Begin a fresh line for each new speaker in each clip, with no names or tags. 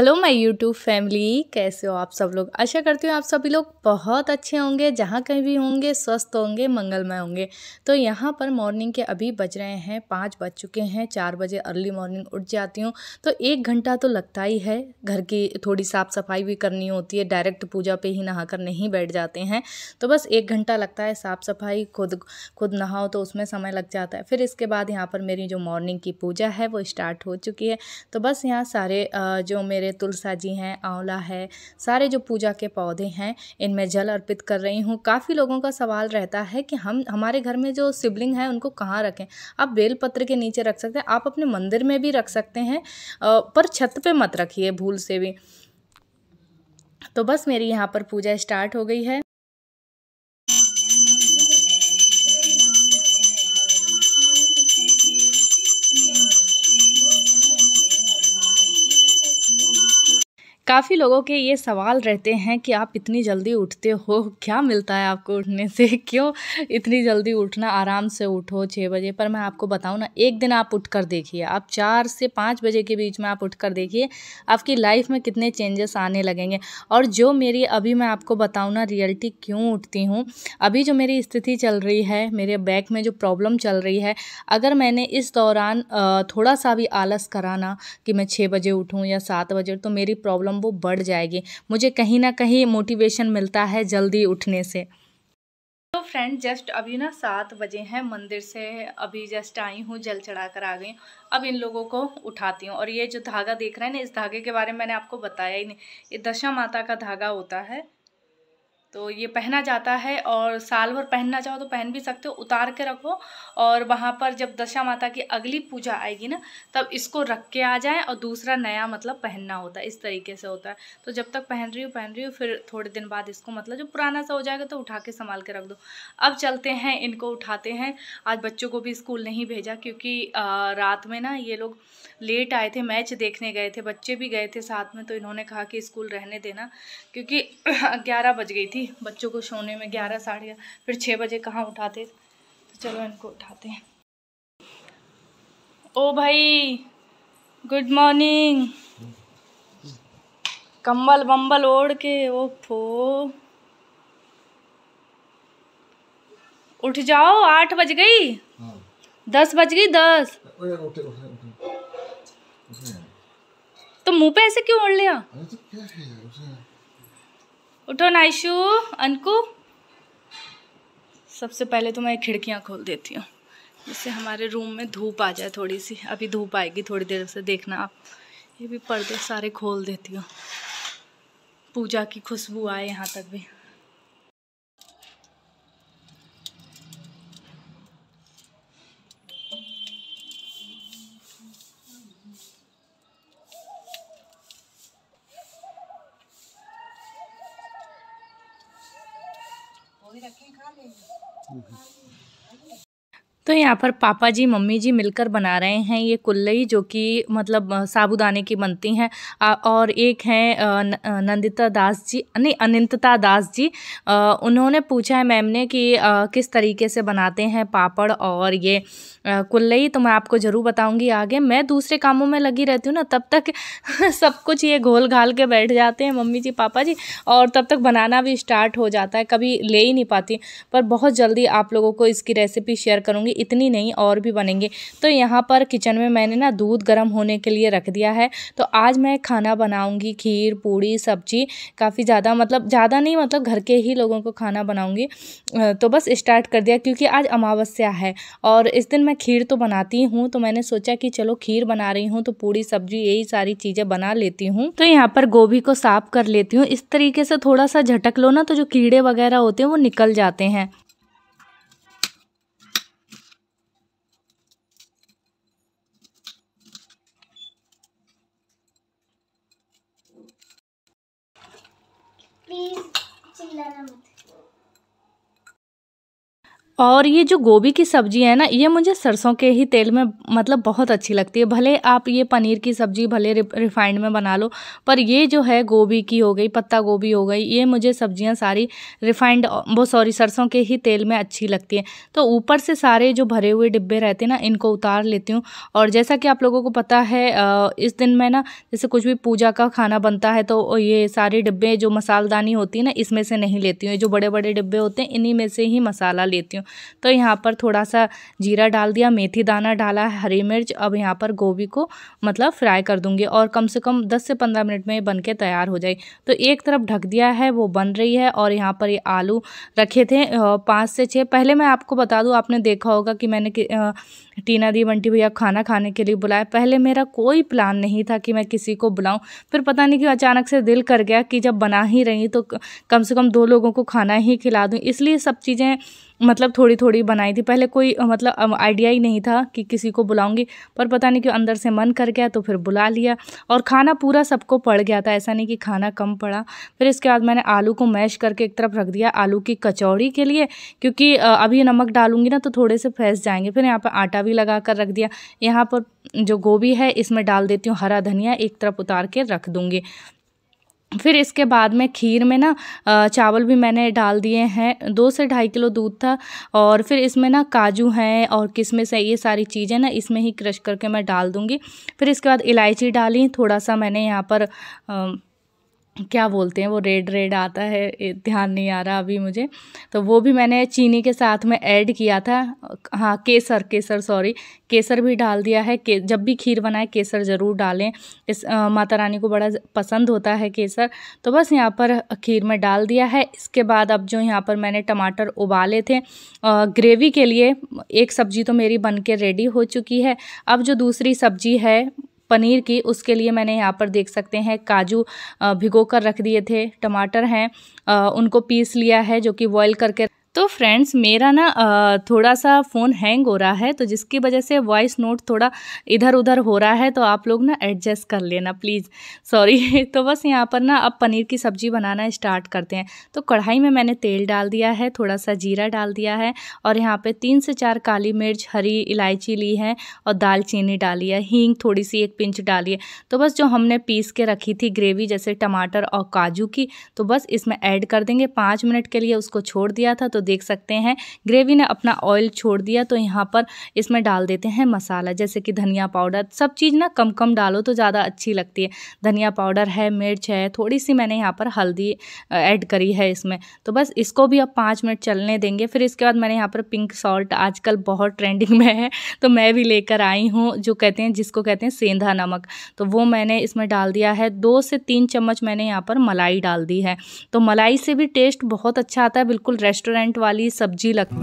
Hello my YouTube family कैसे हो आप सब लोग आशा करती हूँ आप सभी लोग बहुत अच्छे होंगे जहाँ कहीं भी होंगे स्वस्थ होंगे मंगलमय होंगे तो यहाँ पर मॉर्निंग के अभी बज रहे हैं पाँच बज चुके हैं चार बजे अर्ली मॉर्निंग उठ जाती हूँ तो एक घंटा तो लगता ही है घर की थोड़ी साफ़ सफाई भी करनी होती है डायरेक्ट पूजा पर ही नहा कर नहीं बैठ जाते हैं तो बस एक घंटा लगता है साफ़ सफाई खुद खुद नहाओ तो उसमें समय लग जाता है फिर इसके बाद यहाँ पर मेरी जो मॉर्निंग की पूजा है वो स्टार्ट हो चुकी है तो बस यहाँ सारे जो मेरे तुलसा जी हैं आंवला है सारे जो पूजा के पौधे हैं इनमें जल अर्पित कर रही हूँ काफ़ी लोगों का सवाल रहता है कि हम हमारे घर में जो सिबलिंग है उनको कहाँ रखें आप बेलपत्र के नीचे रख सकते हैं आप अपने मंदिर में भी रख सकते हैं पर छत पर मत रखिए भूल से भी तो बस मेरी यहाँ पर पूजा स्टार्ट हो गई है काफ़ी लोगों के ये सवाल रहते हैं कि आप इतनी जल्दी उठते हो क्या मिलता है आपको उठने से क्यों इतनी जल्दी उठना आराम से उठो छः बजे पर मैं आपको बताऊँ ना एक दिन आप उठ कर देखिए आप चार से पाँच बजे के बीच में आप उठ कर देखिए आपकी लाइफ में कितने चेंजेस आने लगेंगे और जो मेरी अभी मैं आपको बताऊँ ना रियलिटी क्यों उठती हूँ अभी जो मेरी स्थिति चल रही है मेरे बैक में जो प्रॉब्लम चल रही है अगर मैंने इस दौरान थोड़ा सा भी आलस कराना कि मैं छः बजे उठूँ या सात बजे तो मेरी प्रॉब्लम वो बढ़ जाएगी मुझे कहीं ना कहीं मोटिवेशन मिलता है जल्दी उठने से तो फ्रेंड जस्ट अभी ना सात बजे हैं मंदिर से अभी जस्ट आई हूँ जल चढ़ा कर आ गई अब इन लोगों को उठाती हूँ और ये जो धागा देख रहे हैं ना इस धागे के बारे में मैंने आपको बताया ही नहीं ये दशा माता का धागा होता है तो ये पहना जाता है और साल भर पहनना चाहो तो पहन भी सकते हो उतार के रखो और वहाँ पर जब दशा माता की अगली पूजा आएगी ना तब इसको रख के आ जाए और दूसरा नया मतलब पहनना होता है इस तरीके से होता है तो जब तक पहन रही हो पहन रही हो फिर थोड़े दिन बाद इसको मतलब जो पुराना सा हो जाएगा तो उठा के संभाल के रख दो अब चलते हैं इनको उठाते हैं आज बच्चों को भी स्कूल नहीं भेजा क्योंकि रात में ना ये लोग लेट आए थे मैच देखने गए थे बच्चे भी गए थे साथ में तो इन्होंने कहा कि स्कूल रहने देना क्योंकि ग्यारह बज गई थी थी बच्चों को सोने में ग्यारह साढ़े फिर छः बजे कहाँ उठाते तो चलो इनको उठाते हैं ओ भाई गुड मॉर्निंग कम्बल बम्बल ओढ़ के ओ फो उठ जाओ आठ बज गई हाँ। दस बज गई दस तो मुंह पे ऐसे क्यों ओढ़ लिया तो उठो नाइशु अनकू सबसे पहले तो मैं खिड़कियाँ खोल देती हूँ जिससे हमारे रूम में धूप आ जाए थोड़ी सी अभी धूप आएगी थोड़ी देर से देखना आप ये भी पर्दे सारे खोल देती हूँ पूजा की खुशबू आए यहाँ तक भी 嗯。तो यहाँ पर पापा जी मम्मी जी मिलकर बना रहे हैं ये कुल्लई जो कि मतलब साबुदाने की बनती हैं और एक हैं नंदिता दास जी नहीं अनंतता दास जी उन्होंने पूछा है मैम ने कि किस तरीके से बनाते हैं पापड़ और ये कुल्लई तो मैं आपको ज़रूर बताऊँगी आगे मैं दूसरे कामों में लगी रहती हूँ ना तब तक सब कुछ ये घोल घाल के बैठ जाते हैं मम्मी जी पापा जी और तब तक बनाना भी स्टार्ट हो जाता है कभी ले ही नहीं पाती पर बहुत जल्दी आप लोगों को इसकी रेसिपी शेयर करूँगी इतनी नहीं और भी बनेंगे तो यहाँ पर किचन में मैंने ना दूध गर्म होने के लिए रख दिया है तो आज मैं खाना बनाऊँगी खीर पूड़ी सब्जी काफ़ी ज़्यादा मतलब ज़्यादा नहीं मतलब घर के ही लोगों को खाना बनाऊँगी तो बस स्टार्ट कर दिया क्योंकि आज अमावस्या है और इस दिन मैं खीर तो बनाती हूँ तो मैंने सोचा कि चलो खीर बना रही हूँ तो पूड़ी सब्जी यही सारी चीज़ें बना लेती हूँ तो यहाँ पर गोभी को साफ कर लेती हूँ इस तरीके से थोड़ा सा झटक लो ना तो जो कीड़े वगैरह होते हैं वो निकल जाते हैं kullanamadık. और ये जो गोभी की सब्जी है ना ये मुझे सरसों के ही तेल में मतलब बहुत अच्छी लगती है भले आप ये पनीर की सब्जी भले रिफाइंड में बना लो पर ये जो है गोभी की हो गई पत्ता गोभी हो गई ये मुझे सब्जियां सारी रिफाइंड वो सॉरी सरसों के ही तेल में अच्छी लगती है तो ऊपर से सारे जो भरे हुए डिब्बे रहते हैं ना इनको उतार लेती हूँ और जैसा कि आप लोगों को पता है इस दिन में ना जैसे कुछ भी पूजा का खाना बनता है तो ये सारे डिब्बे जो मसालदानी होती है ना इसमें से नहीं लेती हूँ जो बड़े बड़े डिब्बे होते हैं इन्हीं में से ही मसाला लेती हूँ तो यहाँ पर थोड़ा सा जीरा डाल दिया मेथी दाना डाला है हरी मिर्च अब यहाँ पर गोभी को मतलब फ्राई कर दूँगी और कम से कम दस से पंद्रह मिनट में ये बन के तैयार हो जाए तो एक तरफ ढक दिया है वो बन रही है और यहाँ पर ये आलू रखे थे पाँच से छः पहले मैं आपको बता दूँ आपने देखा होगा कि मैंने टीना दी बंटी भैया खाना खाने के लिए बुलाया पहले मेरा कोई प्लान नहीं था कि मैं किसी को बुलाऊं फिर पता नहीं कि अचानक से दिल कर गया कि जब बना ही रही तो कम से कम दो लोगों को खाना ही खिला दूँ इसलिए सब चीज़ें मतलब थोड़ी थोड़ी बनाई थी पहले कोई मतलब आइडिया ही नहीं था कि किसी को बुलाऊंगी पर पता नहीं क्यों अंदर से मन कर गया तो फिर बुला लिया और खाना पूरा सबको पड़ गया था ऐसा नहीं कि खाना कम पड़ा फिर इसके बाद मैंने आलू को मैश करके एक तरफ रख दिया आलू की कचौड़ी के लिए क्योंकि अभी नमक डालूंगी ना तो थोड़े से फैस जाएंगे फिर यहाँ पर आटा भी लगा कर रख दिया यहाँ पर जो गोभी है इसमें डाल देती हूँ हरा धनिया एक तरफ उतार के रख दूँगी फिर इसके बाद में खीर में ना चावल भी मैंने डाल दिए हैं दो से ढाई किलो दूध था और फिर इसमें ना काजू हैं और किशमिश है ये सारी चीज़ें ना इसमें ही क्रश करके मैं डाल दूँगी फिर इसके बाद इलायची डाली थोड़ा सा मैंने यहाँ पर आ, क्या बोलते हैं वो रेड रेड आता है ध्यान नहीं आ रहा अभी मुझे तो वो भी मैंने चीनी के साथ में ऐड किया था हाँ केसर केसर सॉरी केसर भी डाल दिया है के जब भी खीर बनाए केसर ज़रूर डालें इस माता रानी को बड़ा पसंद होता है केसर तो बस यहाँ पर खीर में डाल दिया है इसके बाद अब जो यहाँ पर मैंने टमाटर उबाले थे आ, ग्रेवी के लिए एक सब्ज़ी तो मेरी बन के रेडी हो चुकी है अब जो दूसरी सब्ज़ी है पनीर की उसके लिए मैंने यहाँ पर देख सकते हैं काजू भिगो कर रख दिए थे टमाटर हैं उनको पीस लिया है जो कि बॉयल करके तो फ्रेंड्स मेरा ना थोड़ा सा फ़ोन हैंग हो रहा है तो जिसकी वजह से वॉइस नोट थोड़ा इधर उधर हो रहा है तो आप लोग ना एडजस्ट कर लेना प्लीज़ सॉरी तो बस यहाँ पर ना अब पनीर की सब्ज़ी बनाना स्टार्ट करते हैं तो कढ़ाई में मैंने तेल डाल दिया है थोड़ा सा जीरा डाल दिया है और यहाँ पर तीन से चार काली मिर्च हरी इलायची ली है और दालचीनी डाली है हींग थोड़ी सी एक पिंच डाली है तो बस जो हमने पीस के रखी थी ग्रेवी जैसे टमाटर और काजू की तो बस इसमें ऐड कर देंगे पाँच मिनट के लिए उसको छोड़ दिया था तो तो देख सकते हैं ग्रेवी ने अपना ऑयल छोड़ दिया तो यहाँ पर इसमें डाल देते हैं मसाला जैसे कि धनिया पाउडर सब चीज़ ना कम कम डालो तो ज़्यादा अच्छी लगती है धनिया पाउडर है मिर्च है थोड़ी सी मैंने यहाँ पर हल्दी ऐड करी है इसमें तो बस इसको भी अब पाँच मिनट चलने देंगे फिर इसके बाद मैंने यहाँ पर पिंक सॉल्ट आजकल बहुत ट्रेंडिंग में है तो मैं भी लेकर आई हूँ जो कहते हैं जिसको कहते हैं सेंधा नमक तो वो मैंने इसमें डाल दिया है दो से तीन चम्मच मैंने यहाँ पर मलाई डाल दी है तो मलाई से भी टेस्ट बहुत अच्छा आता है बिल्कुल रेस्टोरेंट वाली सब्जी लग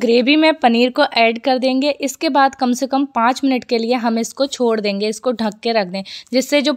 ग्रेवी में पनीर को ऐड कर देंगे इसके बाद कम से कम पाँच मिनट के लिए हम इसको छोड़ देंगे इसको ढक के रख दें जिससे जो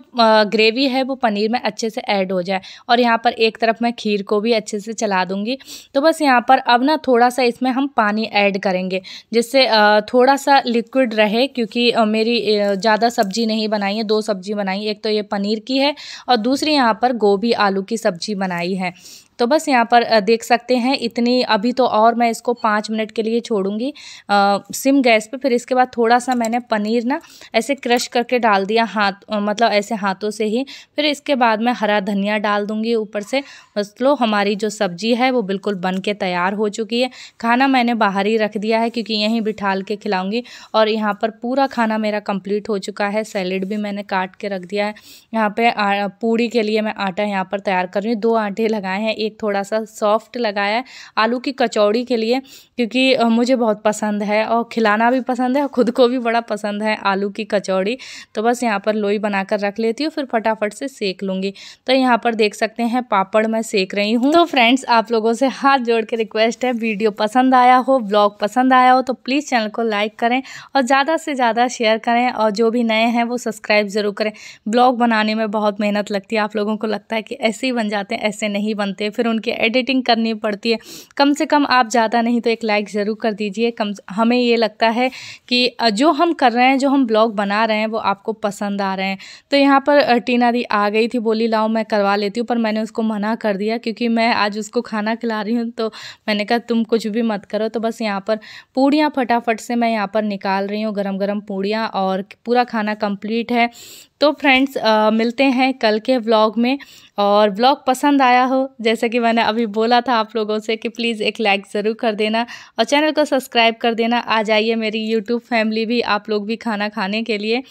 ग्रेवी है वो पनीर में अच्छे से ऐड हो जाए और यहाँ पर एक तरफ मैं खीर को भी अच्छे से चला दूँगी तो बस यहाँ पर अब ना थोड़ा सा इसमें हम पानी ऐड करेंगे जिससे थोड़ा सा लिक्विड रहे क्योंकि मेरी ज़्यादा सब्ज़ी नहीं बनाई है दो सब्ज़ी बनाई एक तो ये पनीर की है और दूसरी यहाँ पर गोभी आलू की सब्ज़ी बनाई है तो बस यहाँ पर देख सकते हैं इतनी अभी तो और मैं इसको पाँच मिनट के लिए छोड़ूंगी आ, सिम गैस पे फिर इसके बाद थोड़ा सा मैंने पनीर ना ऐसे क्रश करके डाल दिया हाथ मतलब ऐसे हाथों से ही फिर इसके बाद मैं हरा धनिया डाल दूँगी ऊपर से बस लो हमारी जो सब्जी है वो बिल्कुल बन के तैयार हो चुकी है खाना मैंने बाहर ही रख दिया है क्योंकि यहीं बिठाल के खिलाऊँगी और यहाँ पर पूरा खाना मेरा कम्प्लीट हो चुका है सैलेड भी मैंने काट के रख दिया है यहाँ पर पूड़ी के लिए मैं आटा यहाँ पर तैयार कर रही हूँ दो आटे लगाए हैं एक थोड़ा सा सॉफ्ट लगाया है आलू की कचौड़ी के लिए क्योंकि मुझे बहुत पसंद है और खिलाना भी पसंद है और ख़ुद को भी बड़ा पसंद है आलू की कचौड़ी तो बस यहाँ पर लोई बनाकर रख लेती हूँ फिर फटाफट से सेक लूँगी तो यहाँ पर देख सकते हैं पापड़ मैं सेक रही हूँ तो फ्रेंड्स आप लोगों से हाथ जोड़ के रिक्वेस्ट है वीडियो पसंद आया हो ब्लॉग पसंद आया हो तो प्लीज़ चैनल को लाइक करें और ज़्यादा से ज़्यादा शेयर करें और जो भी नए हैं वो सब्सक्राइब ज़रूर करें ब्लॉग बनाने में बहुत मेहनत लगती है आप लोगों को लगता है कि ऐसे ही बन जाते हैं ऐसे नहीं बनते फिर उनकी एडिटिंग करनी पड़ती है कम से कम आप ज़्यादा नहीं तो एक लाइक ज़रूर कर दीजिए कम हमें ये लगता है कि जो हम कर रहे हैं जो हम ब्लॉग बना रहे हैं वो आपको पसंद आ रहे हैं तो यहाँ पर टीना दी आ गई थी बोली लाओ मैं करवा लेती हूँ पर मैंने उसको मना कर दिया क्योंकि मैं आज उसको खाना खिला रही हूँ तो मैंने कहा तुम कुछ भी मत करो तो बस यहाँ पर पूड़ियाँ फटाफट से मैं यहाँ पर निकाल रही हूँ गरम गरम पूड़ियाँ और पूरा खाना कंप्लीट है तो फ्रेंड्स मिलते हैं कल के व्लॉग में और व्लॉग पसंद आया हो जैसे कि मैंने अभी बोला था आप लोगों से कि प्लीज़ एक लाइक ज़रूर कर देना और चैनल को सब्सक्राइब कर देना आ जाइए मेरी यूट्यूब फैमिली भी आप लोग भी खाना खाने के लिए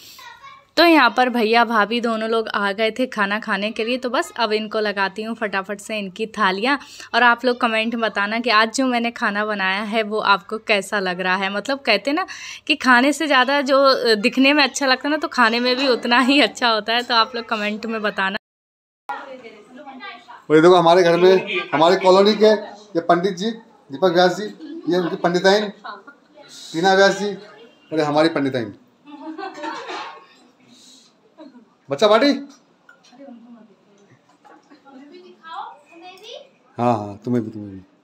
तो यहाँ पर भैया भाभी दोनों लोग आ गए थे खाना खाने के लिए तो बस अब इनको लगाती हूँ फटाफट से इनकी थालियाँ और आप लोग कमेंट बताना कि आज जो मैंने खाना बनाया है वो आपको कैसा लग रहा है मतलब कहते ना कि खाने से ज़्यादा जो दिखने में अच्छा लगता है ना तो खाने में भी उतना ही अच्छा होता है तो आप लोग कमेंट में बताना वही देखो हमारे घर में हमारे कॉलोनी के ये पंडित जी दीपक व्यास जी ये उनकी पंडिताइन टीना व्यास जी और हमारी पंडिताइन बच्चा बाटी हाँ हाँ तुम्हें भी तुम्हें भी